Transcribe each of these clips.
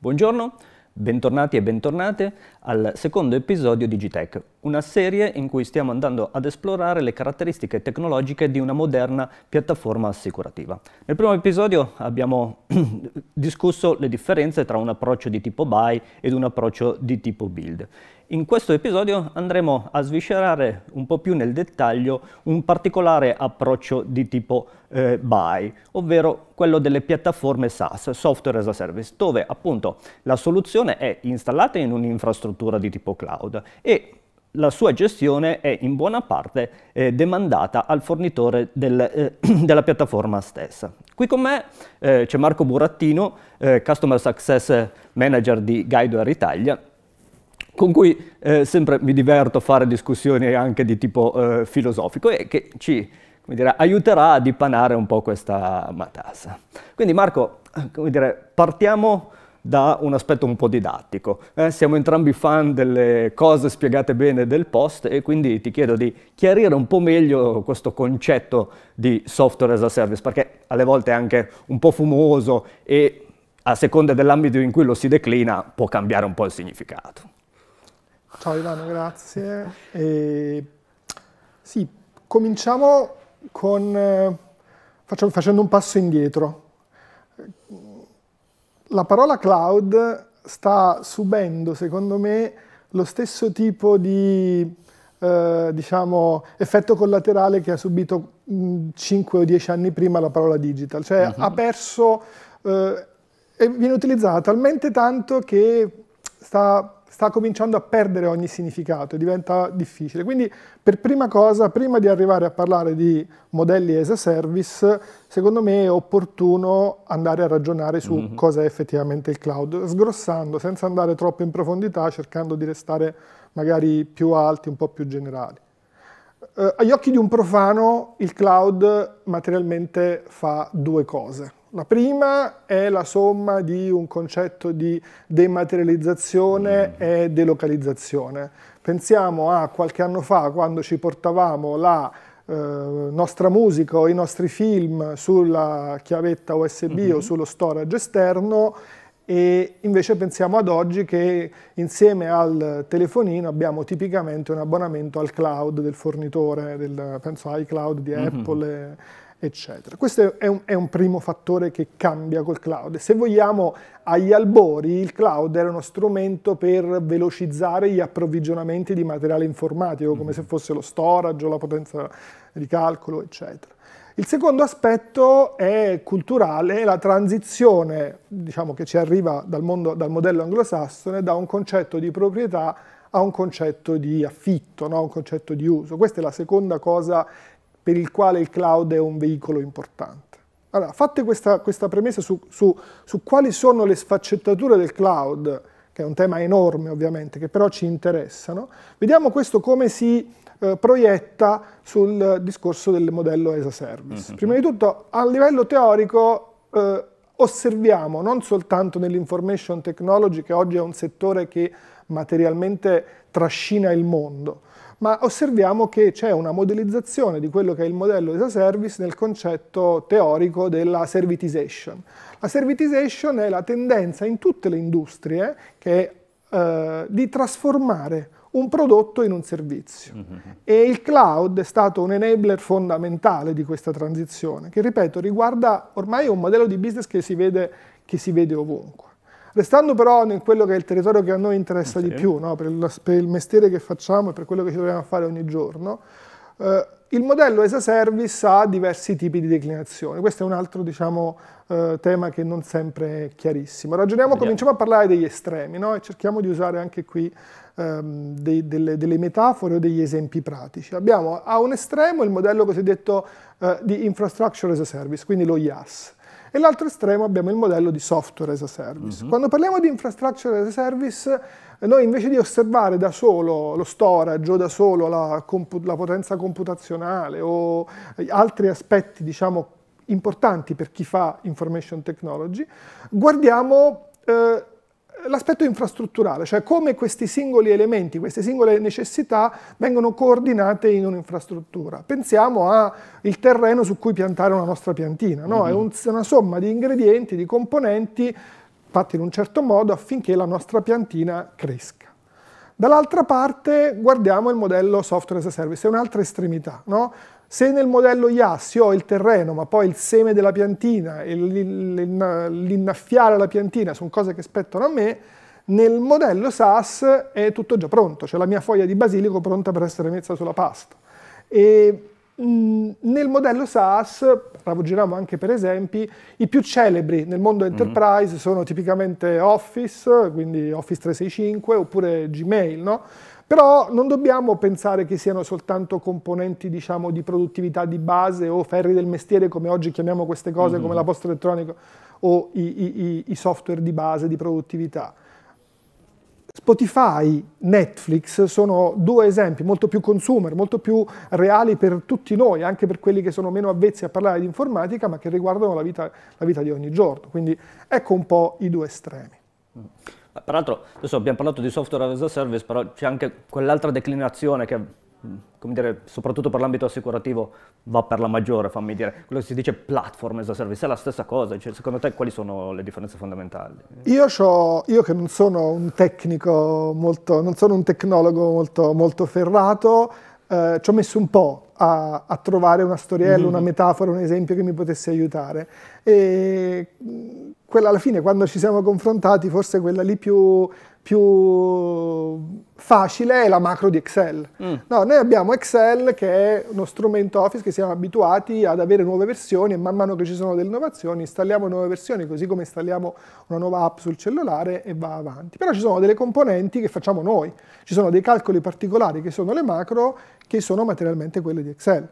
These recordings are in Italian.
Buongiorno, bentornati e bentornate al secondo episodio di GTEC, una serie in cui stiamo andando ad esplorare le caratteristiche tecnologiche di una moderna piattaforma assicurativa. Nel primo episodio abbiamo discusso le differenze tra un approccio di tipo buy ed un approccio di tipo build. In questo episodio andremo a sviscerare un po' più nel dettaglio un particolare approccio di tipo eh, buy, ovvero quello delle piattaforme SaaS, Software as a Service, dove appunto la soluzione è installata in un'infrastruttura di tipo cloud e la sua gestione è in buona parte eh, demandata al fornitore del, eh, della piattaforma stessa. Qui con me eh, c'è Marco Burattino, eh, Customer Success Manager di Guideware Italia, con cui eh, sempre mi diverto a fare discussioni anche di tipo eh, filosofico e che ci dire, aiuterà a dipanare un po' questa matassa. Quindi Marco, dire, partiamo da un aspetto un po' didattico. Eh, siamo entrambi fan delle cose spiegate bene del post e quindi ti chiedo di chiarire un po' meglio questo concetto di software as a service, perché alle volte è anche un po' fumoso e a seconda dell'ambito in cui lo si declina può cambiare un po' il significato. Ciao Ivano, grazie. E... Sì, cominciamo con... Eh, facendo un passo indietro la parola cloud sta subendo, secondo me, lo stesso tipo di eh, diciamo, effetto collaterale che ha subito mh, 5 o 10 anni prima la parola digital, cioè uh mhm. -huh. ha perso eh, e viene utilizzata talmente tanto che sta sta cominciando a perdere ogni significato e diventa difficile. Quindi per prima cosa, prima di arrivare a parlare di modelli as a service, secondo me è opportuno andare a ragionare su mm-hmm. cosa è effettivamente il cloud, sgrossando, senza andare troppo in profondità, cercando di restare magari più alti, un po' più generali. Eh, agli occhi di un profano il cloud materialmente fa due cose. La prima è la somma di un concetto di dematerializzazione mm. e delocalizzazione. Pensiamo a qualche anno fa quando ci portavamo la eh, nostra musica o i nostri film sulla chiavetta USB mm -hmm. o mm-hmm. sullo storage esterno e invece pensiamo ad oggi che insieme al telefonino abbiamo tipicamente un abbonamento al cloud del fornitore, del, penso iCloud di mhm. Apple, mm -hmm. eccetera. Questo è un, è un, primo fattore che cambia col cloud. Se vogliamo, agli albori il cloud era uno strumento per velocizzare gli approvvigionamenti di materiale informatico, come mm -hmm. se fosse lo storage o la potenza di calcolo, eccetera. Il secondo aspetto è culturale, la transizione diciamo, che ci arriva dal, mondo, dal modello anglosassone da un concetto di proprietà a un concetto di affitto, no? un concetto di uso. Questa è la seconda cosa per il quale il cloud è un veicolo importante. Allora, fatte questa, questa premessa su, su, su, quali sono le sfaccettature del cloud, che è un tema enorme ovviamente, che però ci interessano, vediamo questo come si eh, proietta sul discorso del modello as a service. Mm -hmm. Prima di tutto, a livello teorico, eh, osserviamo non soltanto nell'information technology, che oggi è un settore che materialmente trascina il mondo, ma osserviamo che c'è una modellizzazione di quello che è il modello as a service nel concetto teorico della servitization. La servitization è la tendenza in tutte le industrie che, eh, di trasformare un prodotto in un servizio. Mm -hmm. E il cloud è stato un enabler fondamentale di questa transizione, che ripeto riguarda ormai un modello di business che si vede, che si vede ovunque. Restando però in quello che è il territorio che a noi interessa okay. di più, no? per, il, per il mestiere che facciamo e per quello che ci dobbiamo fare ogni giorno, eh, il modello as a service ha diversi tipi di declinazione, questo è un altro diciamo, eh, tema che non sempre è chiarissimo. Ragioniamo, Vediamo. cominciamo a parlare degli estremi no? e cerchiamo di usare anche qui ehm, dei, delle, delle, metafore o degli esempi pratici. Abbiamo a un estremo il modello cosiddetto eh, di infrastructure as a service, quindi lo IaaS, e l'altro estremo abbiamo il modello di software as a service. Mm-hmm. Quando parliamo di infrastructure as a service, noi invece di osservare da solo lo storage o da solo la, compu- la potenza computazionale o altri aspetti, diciamo, importanti per chi fa information technology, guardiamo eh, l'aspetto infrastrutturale, cioè come questi singoli elementi, queste singole necessità vengono coordinate in un'infrastruttura. Pensiamo al terreno su cui piantare una nostra piantina, no? è mm-hmm. un, una somma di ingredienti, di componenti fatti in un certo modo affinché la nostra piantina cresca. Dall'altra parte guardiamo il modello software as a service, è un'altra estremità. No? Se nel modello IAS io ho il terreno, ma poi il seme della piantina e l'innaffiare la piantina sono cose che spettano a me, nel modello SAS è tutto già pronto, c'è la mia foglia di basilico pronta per essere messa sulla pasta. E nel modello SAS, raggiriamo anche per esempi, i più celebri nel mondo mm-hmm. enterprise mm. sono tipicamente Office, quindi Office 365 oppure Gmail, no? Però non dobbiamo pensare che siano soltanto componenti diciamo, di produttività di base o ferri del mestiere, come oggi chiamiamo queste cose, mm -hmm. come la posta elettronica o i, i, i software di base di produttività. Spotify, Netflix sono due esempi molto più consumer, molto più reali per tutti noi, anche per quelli che sono meno avvezzi a parlare di informatica, ma che riguardano la vita, la vita di ogni giorno. Quindi ecco un po' i due estremi. Mm. Peraltro, adesso abbiamo parlato di software as a service, però c'è anche quell'altra declinazione che, come dire, soprattutto per l'ambito assicurativo va per la maggiore, fammi dire. Quello che si dice platform as a service, è la stessa cosa. Cioè, secondo te quali sono le differenze fondamentali? Io, io che non sono un tecnico molto, non sono un tecnologo molto, molto ferrato, eh, ci ho messo un po' a, a trovare una storiella, mm -hmm. una metafora, un esempio che mi potesse aiutare. E quella alla fine quando ci siamo confrontati forse quella lì più, più facile è la macro di Excel. Mm. No, noi abbiamo Excel che è uno strumento Office che siamo abituati ad avere nuove versioni e man mano che ci sono delle innovazioni installiamo nuove versioni così come installiamo una nuova app sul cellulare e va avanti. Però ci sono delle componenti che facciamo noi, ci sono dei calcoli particolari che sono le macro che sono materialmente quelle di Excel.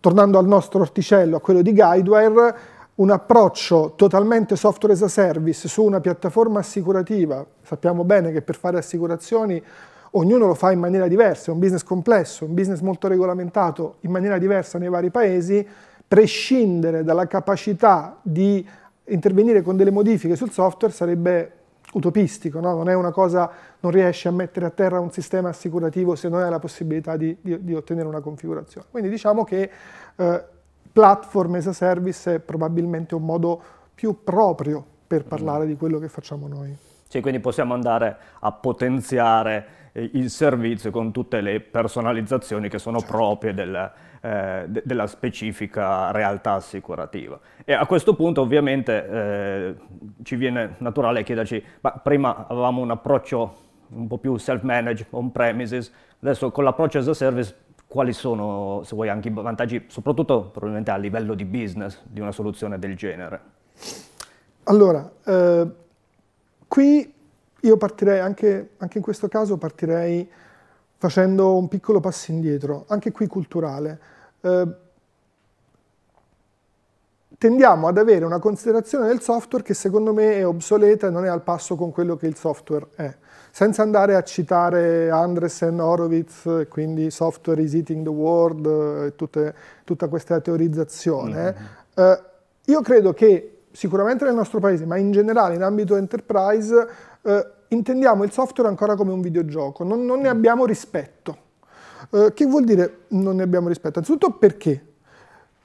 Tornando al nostro orticello, a quello di Guidewire, un approccio totalmente software as a service su una piattaforma assicurativa, sappiamo bene che per fare assicurazioni ognuno lo fa in maniera diversa, è un business complesso, un business molto regolamentato in maniera diversa nei vari paesi, prescindere dalla capacità di intervenire con delle modifiche sul software sarebbe utopistico, no? non è una cosa, non riesce a mettere a terra un sistema assicurativo se non hai la possibilità di, di, di ottenere una configurazione. Quindi diciamo che eh, platform as a service è probabilmente un modo più proprio per mm. parlare di quello che facciamo noi. Sì, quindi possiamo andare a potenziare eh, il servizio con tutte le personalizzazioni che sono certo. proprie del, eh, de della specifica realtà assicurativa. E a questo punto ovviamente eh, ci viene naturale chiederci, ma prima avevamo un approccio un po' più self-managed, on-premises, adesso con l'approccio as a service quali sono, se vuoi, anche i vantaggi, soprattutto probabilmente a livello di business, di una soluzione del genere? Allora, eh, qui io partirei, anche, anche in questo caso partirei facendo un piccolo passo indietro, anche qui culturale. Eh, tendiamo ad avere una considerazione del software che secondo me è obsoleta e non è al passo con quello che il software è, senza andare a citare Andresen, Horowitz, quindi software is eating the world eh, e tutte, tutta questa teorizzazione. Mm -hmm. eh, io credo che sicuramente nel nostro paese, ma in generale in ambito enterprise, eh, intendiamo il software ancora come un videogioco, non, non ne mm. abbiamo rispetto. Eh, che vuol dire non ne abbiamo rispetto? Anzitutto perché?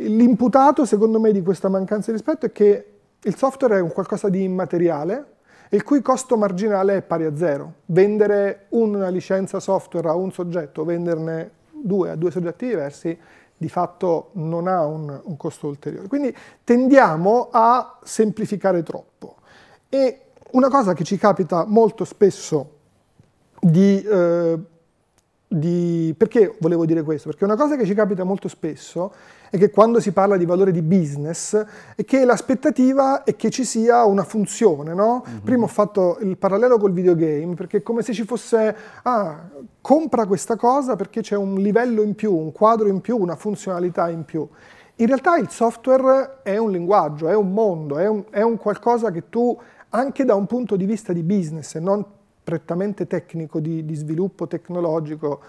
L'imputato, secondo me, di questa mancanza di rispetto è che il software è un qualcosa di immateriale, il cui costo marginale è pari a zero. Vendere una licenza software a un soggetto, venderne due a due soggetti diversi, di fatto non ha un, un costo ulteriore. Quindi tendiamo a semplificare troppo. E una cosa che ci capita molto spesso di eh, di... Perché volevo dire questo? Perché una cosa che ci capita molto spesso è che quando si parla di valore di business è che l'aspettativa è che ci sia una funzione, no? Mm-hmm. Prima ho fatto il parallelo col videogame perché è come se ci fosse, ah, compra questa cosa perché c'è un livello in più, un quadro in più, una funzionalità in più. In realtà il software è un linguaggio, è un mondo, è un, è un qualcosa che tu anche da un punto di vista di business e non prettamente tecnico, di, di sviluppo tecnologico,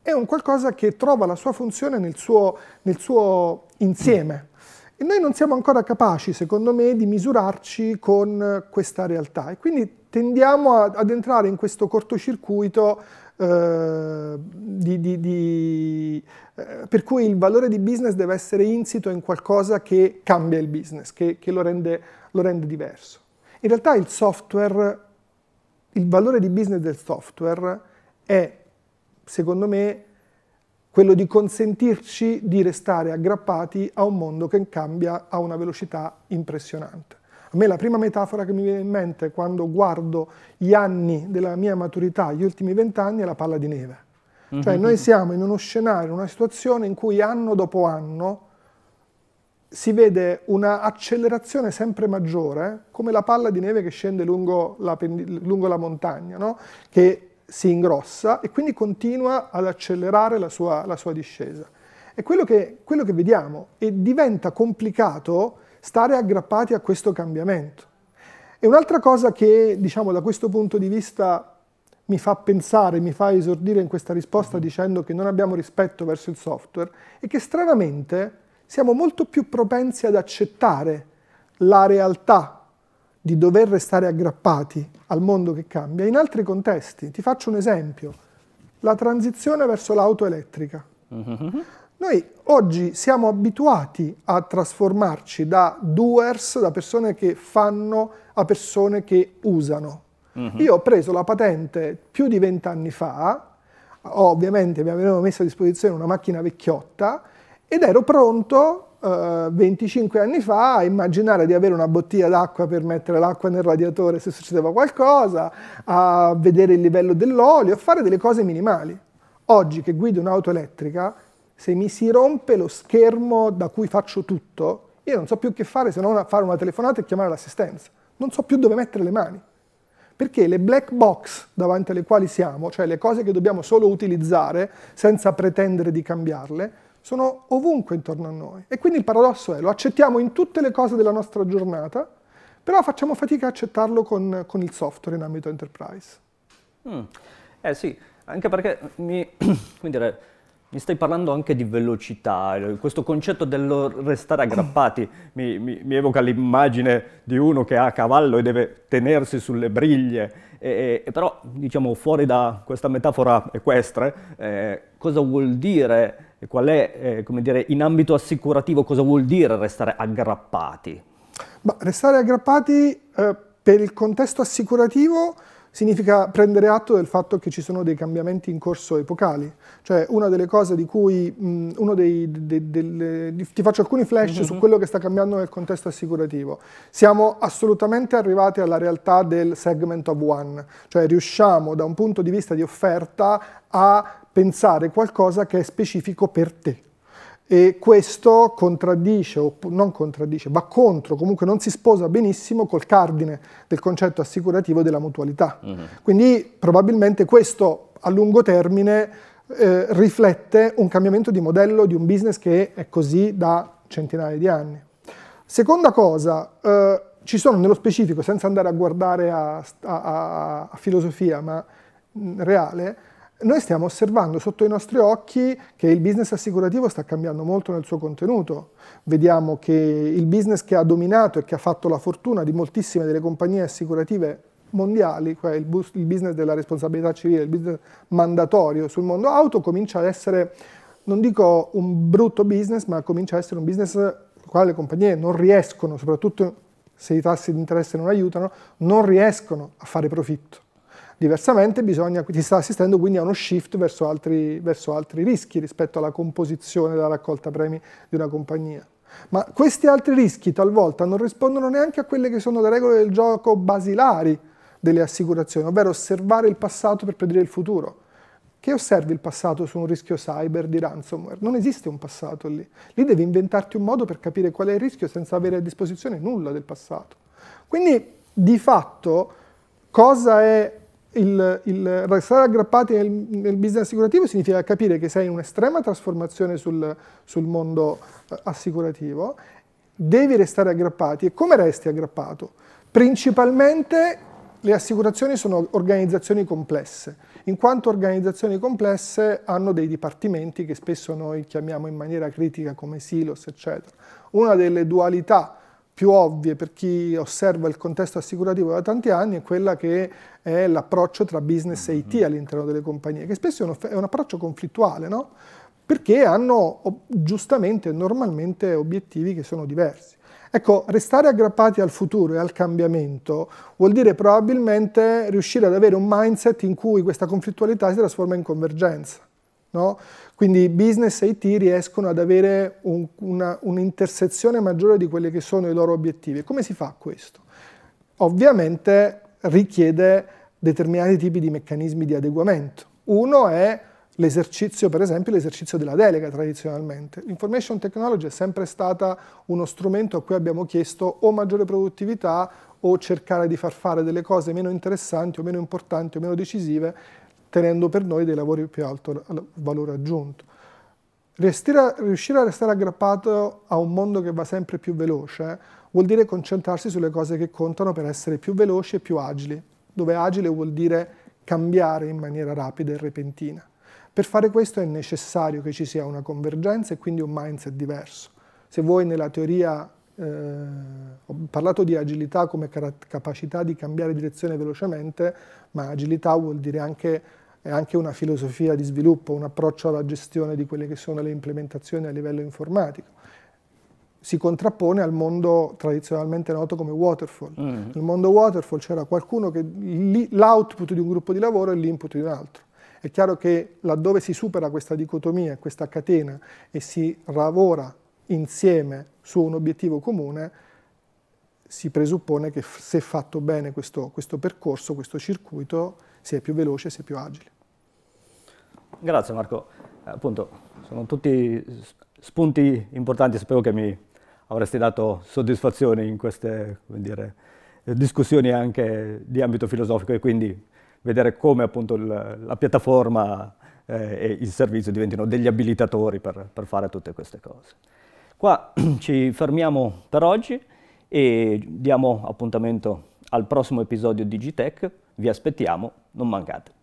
è un qualcosa che trova la sua funzione nel suo, nel suo insieme. E noi non siamo ancora capaci, secondo me, di misurarci con questa realtà. E quindi tendiamo a, ad entrare in questo cortocircuito eh, di, di, di, eh, per cui il valore di business deve essere insito in qualcosa che cambia il business, che, che lo, rende, lo rende diverso. In realtà il software il valore di business del software è, secondo me, quello di consentirci di restare aggrappati a un mondo che cambia a una velocità impressionante. A me la prima metafora che mi viene in mente quando guardo gli anni della mia maturità, gli ultimi vent'anni, è la palla di neve. Cioè mm-hmm. noi siamo in uno scenario, in una situazione in cui anno dopo anno si vede un'accelerazione sempre maggiore, come la palla di neve che scende lungo la, lungo la montagna, no? che si ingrossa e quindi continua ad accelerare la sua, la sua discesa. È quello che, quello che vediamo e diventa complicato stare aggrappati a questo cambiamento. E un'altra cosa che, diciamo, da questo punto di vista mi fa pensare, mi fa esordire in questa risposta mm-hmm. dicendo che non abbiamo rispetto verso il software, è che stranamente siamo molto più propensi ad accettare la realtà di dover restare aggrappati al mondo che cambia in altri contesti. Ti faccio un esempio, la transizione verso l'auto elettrica. Noi oggi siamo abituati a trasformarci da doers, da persone che fanno, a persone che usano. Mhm. Io ho preso la patente più di vent'anni fa, ovviamente mi avevano messo a disposizione una macchina vecchiotta, ed ero pronto eh, 25 anni fa a immaginare di avere una bottiglia d'acqua per mettere l'acqua nel radiatore se succedeva qualcosa, a vedere il livello dell'olio, a fare delle cose minimali. Oggi che guido un'auto elettrica, se mi si rompe lo schermo da cui faccio tutto, io non so più che fare se non fare una telefonata e chiamare l'assistenza. Non so più dove mettere le mani. Perché le black box davanti alle quali siamo, cioè le cose che dobbiamo solo utilizzare senza pretendere di cambiarle, sono ovunque intorno a noi. E quindi il paradosso è, lo accettiamo in tutte le cose della nostra giornata, però facciamo fatica a accettarlo con, con il software in ambito enterprise. Mm. Eh sì, anche perché mi, dire, mi, stai parlando anche di velocità, questo concetto del restare aggrappati mi, mi, mi, evoca l'immagine di uno che ha a cavallo e deve tenersi sulle briglie, e, e però diciamo fuori da questa metafora equestre, eh, cosa vuol dire qual è, eh, come dire, in ambito assicurativo cosa vuol dire restare aggrappati? Ma restare aggrappati eh, per il contesto assicurativo significa prendere atto del fatto che ci sono dei cambiamenti in corso epocali. Cioè, una delle cose di cui mh, mm, uno dei, dei, dei, dei, ti faccio alcuni flash mm -hmm. su mhm. quello che sta cambiando nel contesto assicurativo. Siamo assolutamente arrivati alla realtà del segment of one, cioè riusciamo da un punto di vista di offerta a pensare qualcosa che è specifico per te. E questo contraddice, o non contraddice, va contro, comunque non si sposa benissimo col cardine del concetto assicurativo della mutualità. Uh mm-hmm. -huh. Quindi probabilmente questo a lungo termine eh, riflette un cambiamento di modello di un business che è così da centinaia di anni. Seconda cosa, eh, ci sono nello specifico, senza andare a guardare a, a, a filosofia, ma mm, reale, noi stiamo osservando sotto i nostri occhi che il business assicurativo sta cambiando molto nel suo contenuto. Vediamo che il business che ha dominato e che ha fatto la fortuna di moltissime delle compagnie assicurative mondiali, cioè il, business della responsabilità civile, il business mandatorio sul mondo auto, comincia ad essere, non dico un brutto business, ma comincia ad essere un business nel quale le compagnie non riescono, soprattutto se i tassi di interesse non aiutano, non riescono a fare profitto. Diversamente bisogna, si sta assistendo quindi a uno shift verso altri, verso altri rischi rispetto alla composizione della raccolta premi di una compagnia. Ma questi altri rischi talvolta non rispondono neanche a quelle che sono le regole del gioco basilari delle assicurazioni, ovvero osservare il passato per predire il futuro. Che osservi il passato su un rischio cyber di ransomware? Non esiste un passato lì. Lì devi inventarti un modo per capire qual è il rischio senza avere a disposizione nulla del passato. Quindi, di fatto, cosa è il, il, restare aggrappati nel, nel, business assicurativo significa capire che sei in un'estrema trasformazione sul, sul mondo eh, assicurativo, devi restare aggrappati e come resti aggrappato? Principalmente le assicurazioni sono organizzazioni complesse, in quanto organizzazioni complesse hanno dei dipartimenti che spesso noi chiamiamo in maniera critica come silos, eccetera. Una delle dualità più ovvie per chi osserva il contesto assicurativo da tanti anni è quella che è l'approccio tra business e IT mm-hmm. all'interno delle compagnie, che spesso è un, è un approccio conflittuale, no? perché hanno giustamente e normalmente obiettivi che sono diversi. Ecco, restare aggrappati al futuro e al cambiamento vuol dire probabilmente riuscire ad avere un mindset in cui questa conflittualità si trasforma in convergenza. No? Quindi business e IT riescono ad avere un'intersezione maggiore di quelli che sono i loro obiettivi. Come si fa questo? Ovviamente richiede determinati tipi di meccanismi di adeguamento. Uno è l'esercizio, per esempio, l'esercizio della delega tradizionalmente. L'information technology è sempre stata uno strumento a cui abbiamo chiesto o maggiore produttività o cercare di far fare delle cose meno interessanti o meno importanti o meno decisive tenendo per noi dei lavori più alto valore aggiunto. Restira, riuscire a restare aggrappato a un mondo che va sempre più veloce eh, vuol dire concentrarsi sulle cose che contano per essere più veloci e più agili, dove agile vuol dire cambiare in maniera rapida e repentina. Per fare questo è necessario che ci sia una convergenza e quindi un mindset diverso. Se voi nella teoria, eh, ho parlato di agilità come capacità di cambiare direzione velocemente, ma agilità vuol dire anche è anche una filosofia di sviluppo, un approccio alla gestione di quelle che sono le implementazioni a livello informatico. Si contrappone al mondo tradizionalmente noto come waterfall. Mm. Nel mondo waterfall c'era qualcuno che l'output di un gruppo di lavoro e l'input di un altro. È chiaro che laddove si supera questa dicotomia, questa catena e si lavora insieme su un obiettivo comune, si presuppone che se fatto bene questo, questo percorso, questo circuito, sei più veloce, sei più agile. Grazie Marco, eh, appunto sono tutti spunti importanti, spero che mi avresti dato soddisfazione in queste dire, eh, discussioni anche di ambito filosofico e quindi vedere come appunto la piattaforma eh, e il servizio diventino degli abilitatori per, per fare tutte queste cose. Qua ci fermiamo per oggi e diamo appuntamento al prossimo episodio di Gitech vi aspettiamo, non mancate.